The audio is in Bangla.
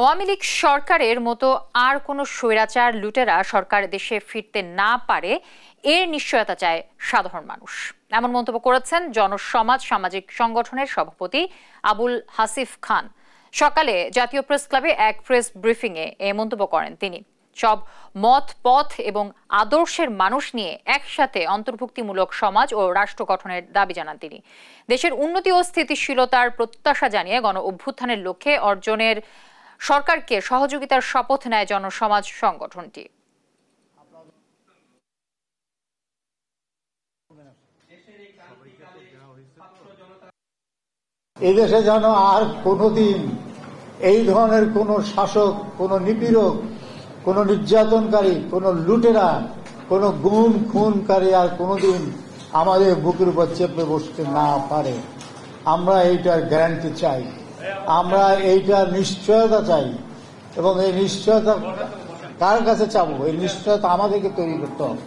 আওয়ামী লীগ সরকারের মতো আর কোনো স্বৈরাচার লুটেরা সরকার দেশে ফিরতে না পারে এর নিশ্চয়তা চায় সাধারণ মানুষ এমন মন্তব্য করেছেন জনসমাজ সামাজিক সংগঠনের সভাপতি আবুল হাসিফ খান সকালে জাতীয় প্রেস ক্লাবে এক প্রেস ব্রিফিংয়ে এ মন্তব্য করেন তিনি সব মত পথ এবং আদর্শের মানুষ নিয়ে একসাথে অন্তর্ভুক্তিমূলক সমাজ ও রাষ্ট্র গঠনের দাবি জানান তিনি দেশের উন্নতি ও স্থিতিশীলতার প্রত্যাশা জানিয়ে গণ অভ্যুত্থানের লক্ষ্যে অর্জনের সরকারকে সহযোগিতার শপথ নেয় জনসমাজ সংগঠনটি এদেশে যেন আর কোনোদিন এই ধরনের কোন শাসক কোন নিপীড়ক কোন নির্যাতনকারী কোন লুটেরা কোন গুম খুনকারী আর কোনোদিন আমাদের বুকের উপর চেপে বসতে না পারে আমরা এইটার গ্যারান্টি চাই আমরা এইটা নিশ্চয়তা চাই এবং এই নিশ্চয়তা কার কাছে চাবো এই নিশ্চয়তা আমাদেরকে তৈরি করতে হবে